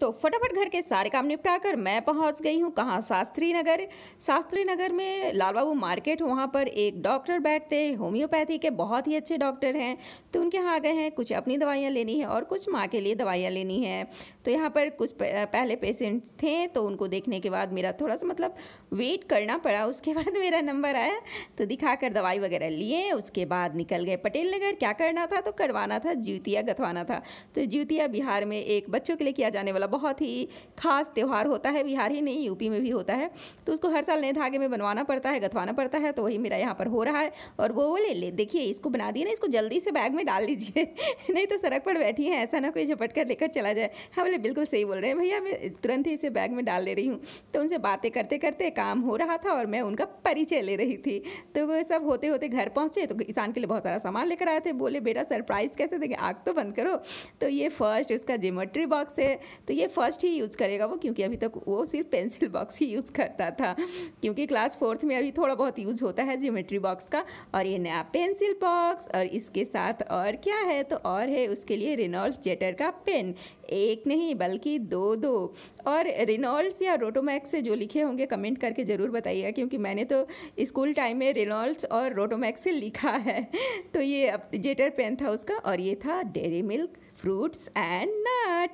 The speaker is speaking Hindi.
तो फटाफट घर के सारे काम निपटाकर मैं पहुंच गई हूं कहाँ शास्त्री नगर शास्त्री नगर में लाल बाबू मार्केट वहां पर एक डॉक्टर बैठते होम्योपैथी के बहुत ही अच्छे डॉक्टर हैं तो उनके यहाँ आ गए हैं कुछ अपनी दवाइयाँ लेनी है और कुछ माँ के लिए दवाइयाँ लेनी है तो यहाँ पर कुछ पहले पेशेंट्स थे तो उनको देखने के बाद मेरा थोड़ा सा मतलब वेट करना पड़ा उसके बाद मेरा नंबर आया तो दिखाकर दवाई वगैरह लिए उसके बाद निकल गए पटेल नगर क्या करना था तो करवाना था ज्यूतिया गथवाना था तो ज्यूतिया बिहार में एक बच्चों के लिए किया जाने वाला बहुत ही खास त्यौहार होता है बिहार ही नहीं यूपी में भी होता है तो उसको हर साल नए धागे में बनवाना पड़ता है गथवाना पड़ता है तो वही मेरा यहाँ पर हो रहा है और वो बोले ले देखिए इसको बना दिए ना इसको जल्दी से बैग में डाल लीजिए नहीं तो सड़क पर बैठी है ऐसा ना कोई झपट कर लेकर चला जाए हाँ बोले बिल्कुल सही बोल रहे हैं भैया मैं तुरंत ही इसे बैग में डाल ले रही हूँ तो उनसे बातें करते करते काम हो रहा था और मैं उनका परिचय ले रही थी तो वो सब होते होते घर पहुँचे तो किसान के लिए बहुत सारा सामान लेकर आए थे बोले बेटा सरप्राइज़ कैसे देंगे आग तो बंद करो तो ये फर्स्ट उसका जिमेट्री बॉक्स है तो ये फर्स्ट ही यूज़ करेगा वो क्योंकि अभी तक वो सिर्फ पेंसिल बॉक्स ही यूज़ करता था क्योंकि क्लास फोर्थ में अभी थोड़ा बहुत यूज़ होता है ज्योमेट्री बॉक्स का और ये नया पेंसिल बॉक्स और इसके साथ और क्या है तो और है उसके लिए रेनॉल्ड्स जेटर का पेन एक नहीं बल्कि दो दो और रेनॉल्ड्स या रोटोमैक्स से जो लिखे होंगे कमेंट करके ज़रूर बताइएगा क्योंकि मैंने तो स्कूल टाइम में रेनॉल्ड्स और रोटोमैक्स से लिखा है तो ये जेटर पेन था उसका और ये था dairy milk fruits and nut